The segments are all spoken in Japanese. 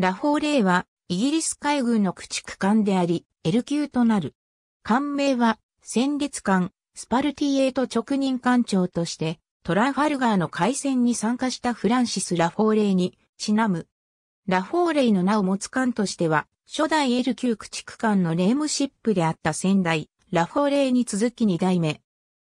ラフォーレイは、イギリス海軍の駆逐艦であり、L 級となる。艦名は、戦列艦、スパルティエート直任艦長として、トラファルガーの海戦に参加したフランシス・ラフォーレイにちなむ。ラフォーレイの名を持つ艦としては、初代 L 級駆逐艦のネームシップであった先代、ラフォーレイに続き2代目。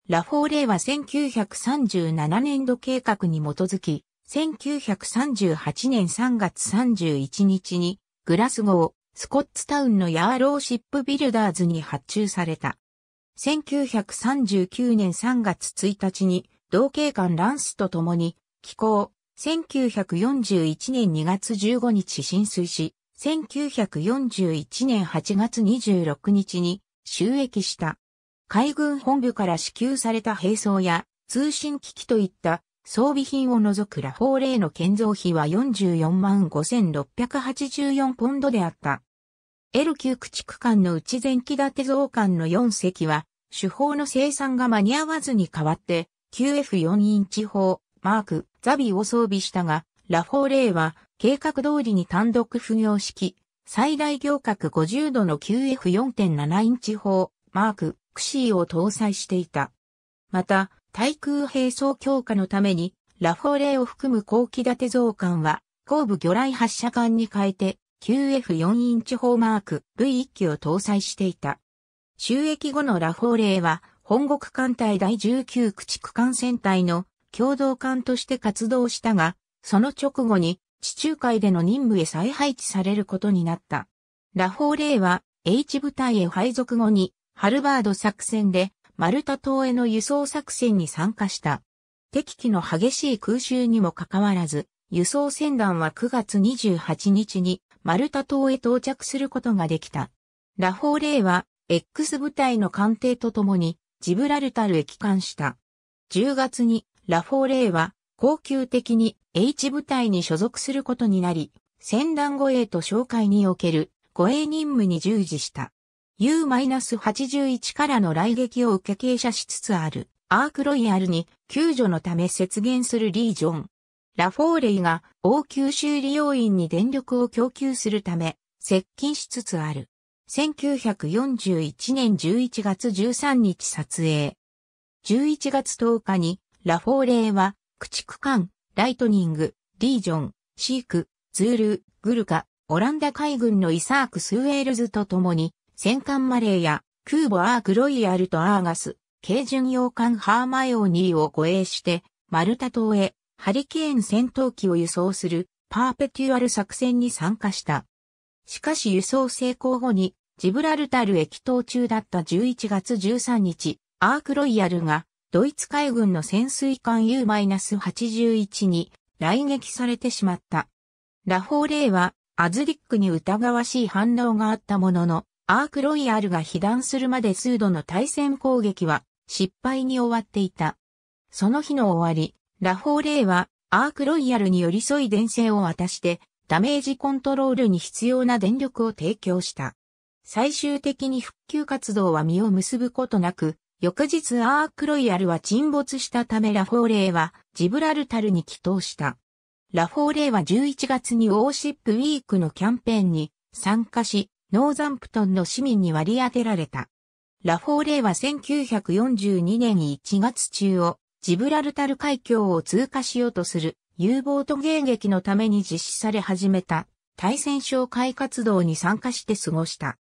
ラフォーレイは1937年度計画に基づき、1938年3月31日にグラスゴー、スコッツタウンのヤーローシップビルダーズに発注された。1939年3月1日に同警官ランスと共に寄港、1941年2月15日浸水し、1941年8月26日に収益した。海軍本部から支給された兵装や通信機器といった装備品を除くラフォーレイの建造費は44万5684ポンドであった。l 級駆逐艦の内前木立て艦の4隻は、主砲の生産が間に合わずに代わって、QF4 インチ砲、マーク、ザビを装備したが、ラフォーレーは、計画通りに単独不業式、最大行角50度の QF4.7 インチ砲、マーク、クシーを搭載していた。また、対空兵装強化のために、ラフォーレを含む後期立て増艦は、後部魚雷発射艦に変えて、QF4 インチ砲マーク V1 機を搭載していた。収益後のラフォーレは、本国艦隊第19駆逐艦船隊の共同艦として活動したが、その直後に地中海での任務へ再配置されることになった。ラフォーレは H 部隊へ配属後にハルバード作戦でマルタ島への輸送作戦に参加した。敵機の激しい空襲にもかかわらず、輸送船団は9月28日にマルタ島へ到着することができた。ラフォーレイは X 部隊の艦艇とともにジブラルタルへ帰還した。10月にラフォーレイは高級的に H 部隊に所属することになり、船団護衛と紹介における護衛任務に従事した。U-81 からの雷撃を受け傾斜しつつあるアークロイヤルに救助のため雪原するリージョン。ラフォーレイが応急修理要員に電力を供給するため接近しつつある。1941年11月13日撮影。11月10日にラフォーレイは駆逐艦、ライトニング、リージョン、シーク、ズール、グルカ、オランダ海軍のイサーク・スウェールズと共に戦艦マレーや空母アークロイヤルとアーガス、軽巡洋艦ハーマイオニーを護衛して、マルタ島へハリケーン戦闘機を輸送するパーペテュアル作戦に参加した。しかし輸送成功後にジブラルタル駅島中だった11月13日、アークロイヤルがドイツ海軍の潜水艦 U-81 に来撃されてしまった。ラフォーレイはアズリックに疑わしい反応があったものの、アークロイヤルが被弾するまで数度の対戦攻撃は失敗に終わっていた。その日の終わり、ラフォーレイはアークロイヤルに寄り添い電線を渡してダメージコントロールに必要な電力を提供した。最終的に復旧活動は実を結ぶことなく、翌日アークロイヤルは沈没したためラフォーレイはジブラルタルに帰投した。ラフォーレイは11月にウォーシップウィークのキャンペーンに参加し、ノーザンプトンの市民に割り当てられた。ラフォーレイは1942年1月中をジブラルタル海峡を通過しようとする U ボート迎撃のために実施され始めた対戦哨戒活動に参加して過ごした。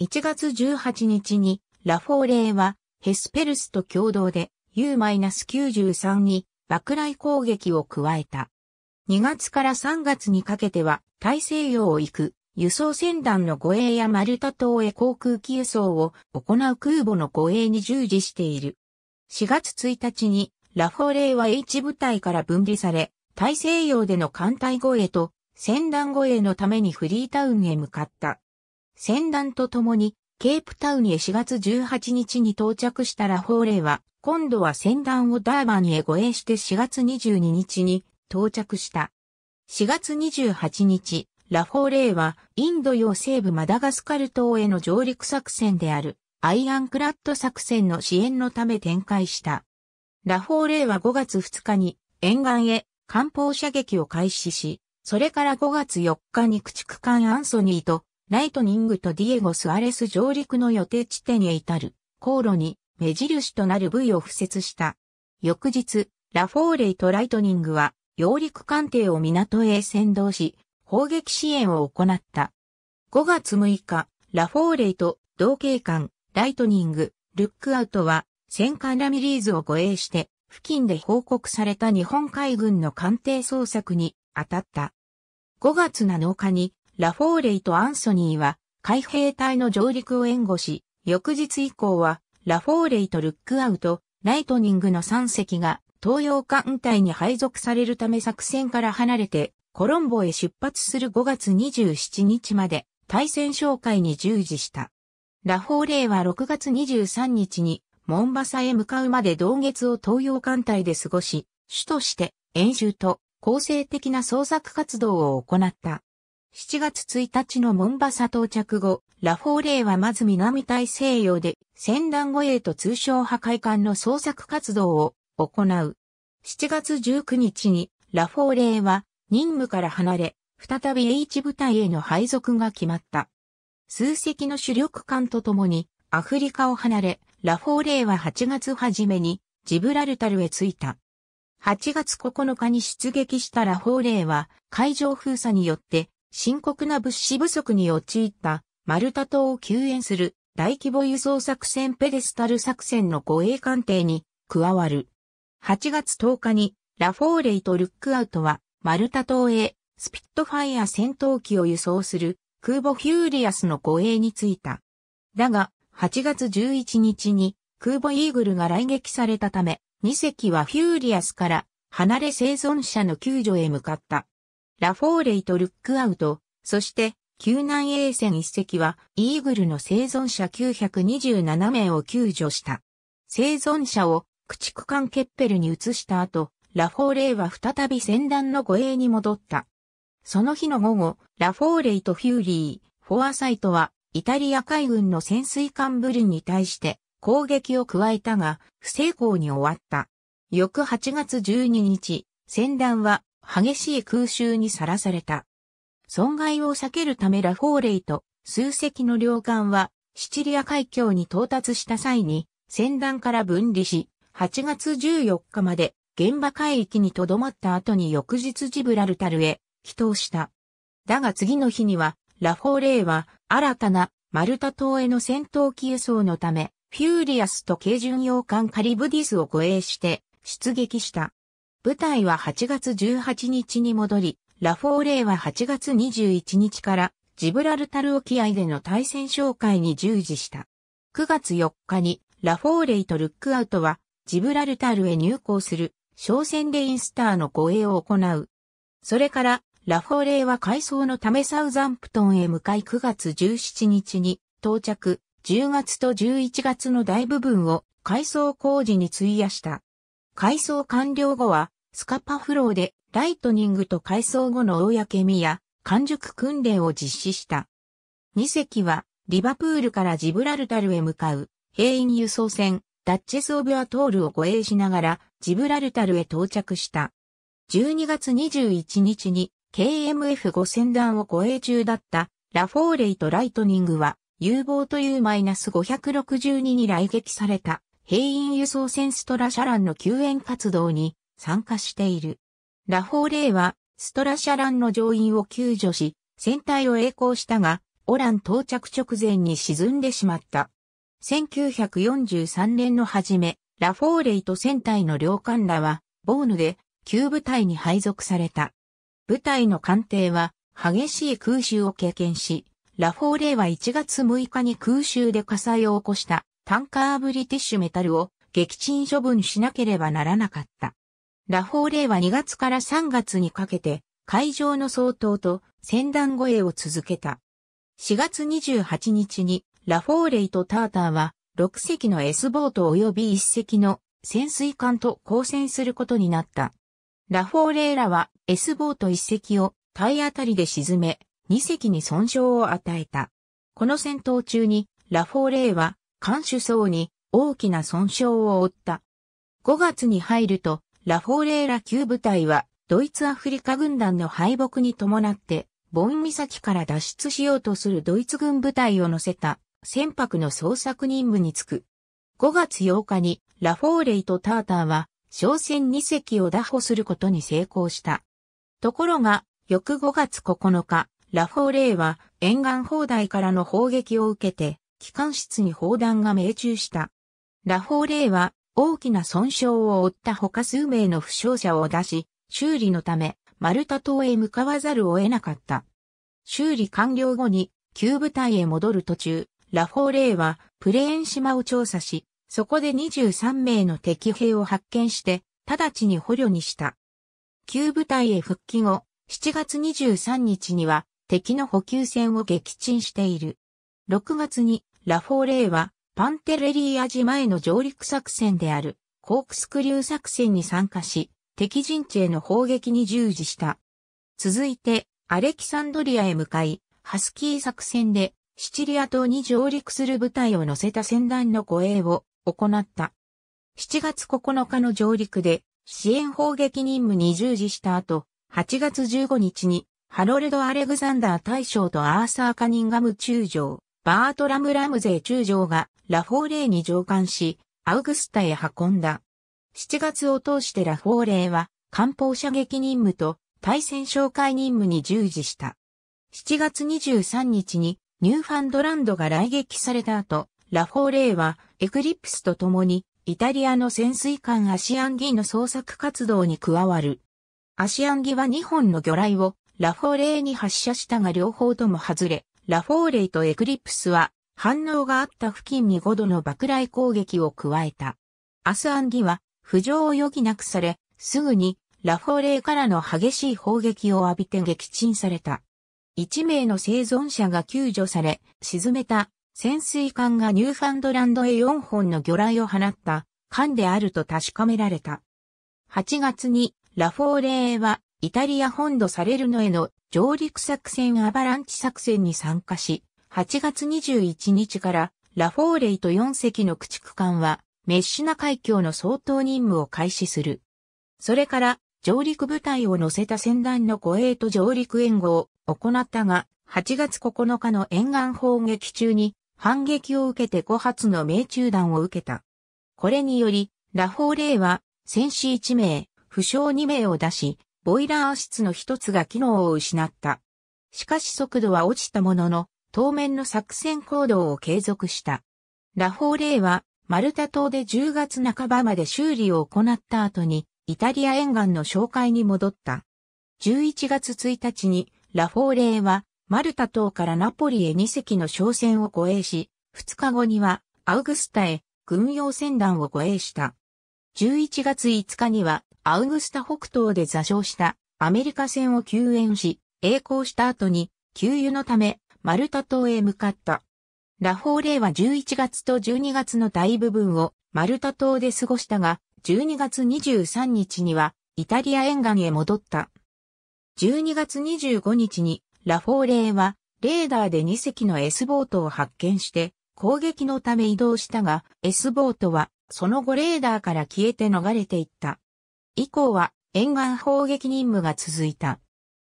1月18日にラフォーレイはヘスペルスと共同で U-93 に爆雷攻撃を加えた。2月から3月にかけては大西洋を行く輸送船団の護衛やマルタ島へ航空機輸送を行う空母の護衛に従事している。4月1日にラフォーレイは H 部隊から分離され、大西洋での艦隊護衛と船団護衛のためにフリータウンへ向かった。船団と共にケープタウンへ4月18日に到着したラフォーレイは、今度は船団をダーバンへ護衛して4月22日に到着した。4月28日、ラフォーレイは、インド洋西部マダガスカル島への上陸作戦である、アイアンクラッド作戦の支援のため展開した。ラフォーレイは5月2日に、沿岸へ、艦砲射撃を開始し、それから5月4日に駆逐艦アンソニーと、ライトニングとディエゴ・スアレス上陸の予定地点へ至る、航路に、目印となる部位を付設した。翌日、ラフォーレイとライトニングは、揚陸艦艇を港へ先導し、砲撃支援を行った。5月6日、ラフォーレイと同警官、ライトニング、ルックアウトは、戦艦ラミリーズを護衛して、付近で報告された日本海軍の艦艇捜索に当たった。5月7日に、ラフォーレイとアンソニーは、海兵隊の上陸を援護し、翌日以降は、ラフォーレイとルックアウト、ライトニングの3隻が東洋艦隊に配属されるため作戦から離れてコロンボへ出発する5月27日まで対戦紹介に従事した。ラフォーレイは6月23日にモンバサへ向かうまで同月を東洋艦隊で過ごし、主として演習と構成的な創作活動を行った。7月1日のモンバサ到着後、ラフォーレイはまず南大西洋で戦乱護衛と通商破壊艦の創作活動を行う。7月19日にラフォーレイは任務から離れ、再び H 部隊への配属が決まった。数隻の主力艦と共にアフリカを離れ、ラフォーレイは8月初めにジブラルタルへ着いた。8月9日に出撃したラフォーレイは海上封鎖によって深刻な物資不足に陥ったマルタ島を救援する大規模輸送作戦ペデスタル作戦の護衛艦艇に加わる。8月10日にラフォーレイとルックアウトはマルタ島へ、スピットファイア戦闘機を輸送する空母フューリアスの護衛に着いた。だが、8月11日に空母イーグルが来撃されたため、2隻はフューリアスから離れ生存者の救助へ向かった。ラフォーレイとルックアウト、そして救難衛船1隻はイーグルの生存者927名を救助した。生存者を駆逐艦ケッペルに移した後、ラフォーレイは再び戦団の護衛に戻った。その日の午後、ラフォーレイとフューリー、フォアサイトは、イタリア海軍の潜水艦ブルに対して攻撃を加えたが、不成功に終わった。翌8月12日、戦団は激しい空襲にさらされた。損害を避けるためラフォーレイと数隻の両艦はシチリア海峡に到達した際に戦団から分離し、8月14日まで現場海域に留まった後に翌日ジブラルタルへ帰投した。だが次の日には、ラフォーレイは新たなマルタ島への戦闘機輸送のため、フューリアスと軽巡洋艦カリブディスを護衛して出撃した。部隊は8月18日に戻り、ラフォーレイは8月21日からジブラルタル沖合での対戦紹介に従事した。9月4日にラフォーレイとルックアウトはジブラルタルへ入港する商船でインスターの護衛を行う。それから、ラフォーレイは改装のためサウザンプトンへ向かい9月17日に到着、10月と11月の大部分を改装工事に費やした。改装完了後は、スカパフローでライトニングと改装後の公みや完熟訓練を実施した。2隻はリバプールからジブラルタルへ向かう兵員輸送船ダッチェス・オブ・アトールを護衛しながらジブラルタルへ到着した。12月21日に KMF5000 弾を護衛中だったラフォーレイとライトニングは U ボート U-562 に来撃された兵員輸送船ストラシャランの救援活動に参加している。ラフォーレイはストラシャランの乗員を救助し、船体を栄光したが、オラン到着直前に沈んでしまった。1943年の初め、ラフォーレイと船体の両艦らは、ボーヌで、旧部隊に配属された。部隊の艦艇は、激しい空襲を経験し、ラフォーレイは1月6日に空襲で火災を起こしたタンカーブリティッシュメタルを撃沈処分しなければならなかった。ラフォーレイは2月から3月にかけて海上の総統と船団護衛を続けた。4月28日にラフォーレイとターターは6隻の S ボート及び1隻の潜水艦と交戦することになった。ラフォーレーラは S ボート1隻を体当たりで沈め、2隻に損傷を与えた。この戦闘中にラフォーレーは艦首層に大きな損傷を負った。5月に入ると、ラフォーレーラ級部隊は、ドイツアフリカ軍団の敗北に伴って、ボン岬から脱出しようとするドイツ軍部隊を乗せた船舶の捜索任務に就く。5月8日にラフォーレイとターターは商船2隻を拿捕することに成功した。ところが、翌5月9日、ラフォーレイは沿岸砲台からの砲撃を受けて、機関室に砲弾が命中した。ラフォーレイは大きな損傷を負った他数名の負傷者を出し、修理のため、マルタ島へ向かわざるを得なかった。修理完了後に、旧部隊へ戻る途中、ラフォーレイはプレーン島を調査し、そこで23名の敵兵を発見して、直ちに捕虜にした。旧部隊へ復帰後、7月23日には敵の補給船を撃沈している。6月にラフォーレイはパンテレリーア島への上陸作戦であるコークスクリュー作戦に参加し、敵陣地への砲撃に従事した。続いてアレキサンドリアへ向かい、ハスキー作戦でシチリア島に上陸する部隊を乗せた船団の護衛を行った。7月9日の上陸で支援砲撃任務に従事した後、8月15日にハロルド・アレグザンダー大将とアーサー・カニンガム中将、バートラム・ラムゼー中将がラフォーレーに上官し、アウグスタへ運んだ。7月を通してラフォーレーは艦砲射撃任務と対戦紹介任務に従事した。7月23日にニューファンドランドが来撃された後、ラフォーレイはエクリプスと共にイタリアの潜水艦アシアンギの捜索活動に加わる。アシアンギは2本の魚雷をラフォーレイに発射したが両方とも外れ、ラフォーレイとエクリプスは反応があった付近に5度の爆雷攻撃を加えた。アスアンギは浮上を余儀なくされ、すぐにラフォーレイからの激しい砲撃を浴びて撃沈された。1名の生存者が救助され、沈めた潜水艦がニューファンドランドへ4本の魚雷を放った艦であると確かめられた。8月にラフォーレーはイタリア本土サレルノへの上陸作戦アバランチ作戦に参加し、8月21日からラフォーレイと4隻の駆逐艦はメッシュナ海峡の相当任務を開始する。それから上陸部隊を乗せた船団の護衛と上陸援護を行ったが、8月9日の沿岸砲撃中に反撃を受けて5発の命中弾を受けた。これにより、ラフォーレイは戦死1名、負傷2名を出し、ボイラー室の一つが機能を失った。しかし速度は落ちたものの、当面の作戦行動を継続した。ラフォーレイは、マルタ島で10月半ばまで修理を行った後に、イタリア沿岸の紹介に戻った。11月1日にラフォーレーは、マルタ島からナポリへ2隻の商船を護衛し、2日後には、アウグスタへ軍用船団を護衛した。11月5日には、アウグスタ北東で座礁したアメリカ船を救援し、栄光した後に、給油のため、マルタ島へ向かった。ラフォーレーは11月と12月の大部分をマルタ島で過ごしたが、12月23日にはイタリア沿岸へ戻った。12月25日にラフォーレーはレーダーで2隻の S ボートを発見して攻撃のため移動したが S ボートはその後レーダーから消えて逃れていった。以降は沿岸砲撃任務が続いた。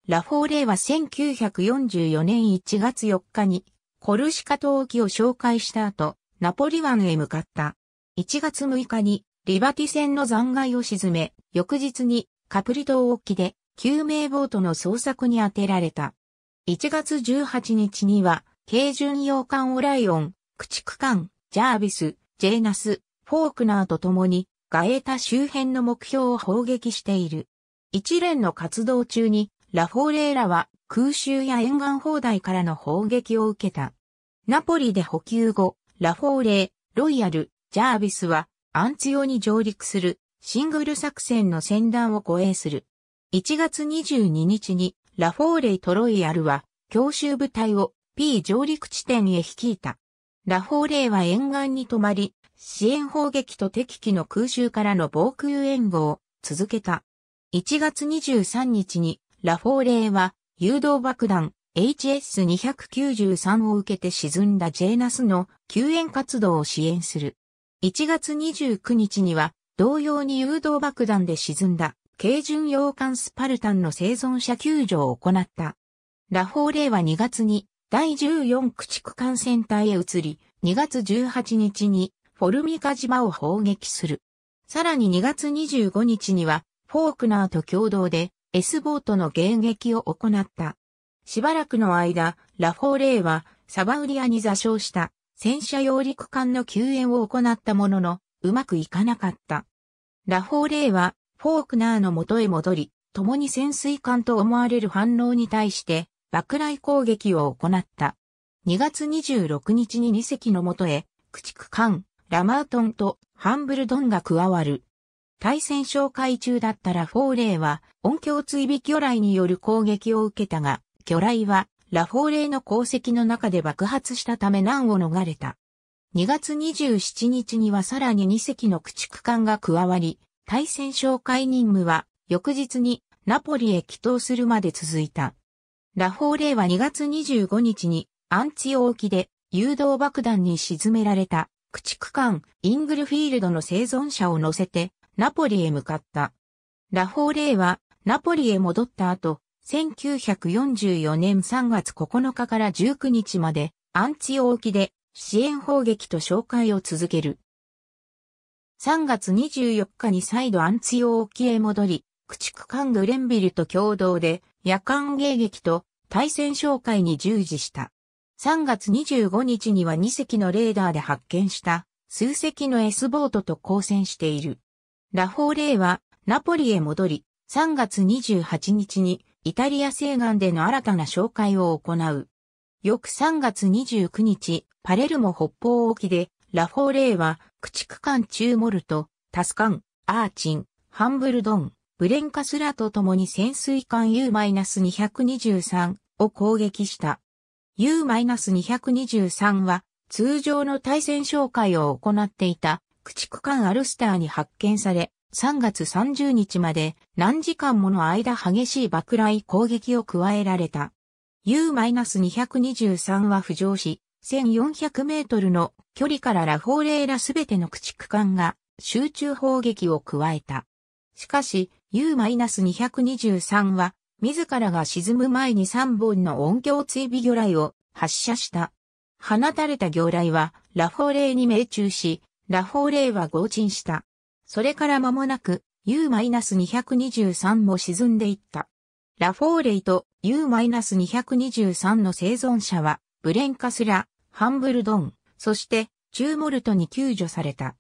ラフォーレーは1944年1月4日にコルシカ島沖を紹介した後ナポリ湾へ向かった。1月6日にリバティ船の残骸を沈め、翌日にカプリ島沖で救命ボートの捜索に充てられた。1月18日には、軽巡洋艦オライオン、駆逐艦、ジャービス、ジェーナス、フォークナーと共に、ガエタ周辺の目標を砲撃している。一連の活動中に、ラフォーレーラは空襲や沿岸砲台からの砲撃を受けた。ナポリで補給後、ラフォーレー、ロイヤル、ジャービスは、アンツ用に上陸する、シングル作戦の戦団を護衛する。1月22日にラフォーレイ・トロイアルは強襲部隊を P 上陸地点へ率いた。ラフォーレイは沿岸に泊まり、支援砲撃と敵機の空襲からの防空援護を続けた。1月23日にラフォーレイは誘導爆弾 HS293 を受けて沈んだジェーナスの救援活動を支援する。1月29日には同様に誘導爆弾で沈んだ軽巡洋艦スパルタンの生存者救助を行った。ラフォーレは2月に第14駆逐艦船隊へ移り、2月18日にフォルミカ島を砲撃する。さらに2月25日にはフォークナーと共同で S ボートの迎撃を行った。しばらくの間、ラフォーレーはサバウリアに座礁した戦車揚陸艦の救援を行ったものの、うまくいかなかった。ラフォーレーはフォークナーの元へ戻り、共に潜水艦と思われる反応に対して爆雷攻撃を行った。2月26日に2隻の元へ、駆逐艦、ラマートンとハンブルドンが加わる。対戦紹介中だったラフォーレイは音響追尾魚雷による攻撃を受けたが、魚雷はラフォーレイの功績の中で爆発したため難を逃れた。2月27日にはさらに2隻の駆逐艦が加わり、対戦紹介任務は翌日にナポリへ帰投するまで続いた。ラフォーレイは2月25日にアンチオ沖で誘導爆弾に沈められた駆逐艦イングルフィールドの生存者を乗せてナポリへ向かった。ラフォーレイはナポリへ戻った後、1944年3月9日から19日までアンチオ沖で支援砲撃と紹介を続ける。3月24日に再度アンツ用沖へ戻り、駆逐艦グレンビルと共同で夜間迎撃と対戦哨戒に従事した。3月25日には2隻のレーダーで発見した数隻の S ボートと交戦している。ラフォーレイはナポリへ戻り、3月28日にイタリア西岸での新たな紹介を行う。翌3月29日、パレルモ北方沖でラフォーレーは、駆逐艦中モルト、タスカン、アーチン、ハンブルドン、ブレンカスラと共に潜水艦 U-223 を攻撃した。U-223 は通常の対戦紹介を行っていた駆逐艦アルスターに発見され、3月30日まで何時間もの間激しい爆雷攻撃を加えられた。U-223 は浮上し、1400メートルの距離からラフォーレーラすべての駆逐艦が集中砲撃を加えた。しかし U-223 は自らが沈む前に3本の音響追尾魚雷を発射した。放たれた魚雷はラフォーレーに命中し、ラフォーレーは合沈した。それから間もなく U-223 も沈んでいった。ラフォーレイと U-223 の生存者はブレンカスラ、ハンブルドン、そして、チューモルトに救助された。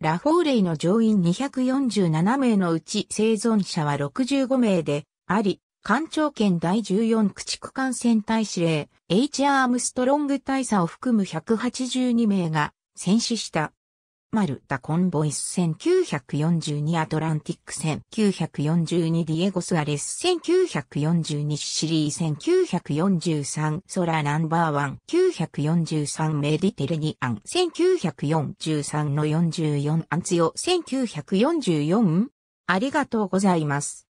ラフォーレイの乗員247名のうち生存者は65名であり、艦長圏第14駆逐艦船隊司令、H. アームストロング大佐を含む182名が戦死した。マルタコンボイス1942アトランティック1942ディエゴスアレス1942シリー1943ソラナンバーワン943メディテレニアン1943の44アンツヨ1944ありがとうございます。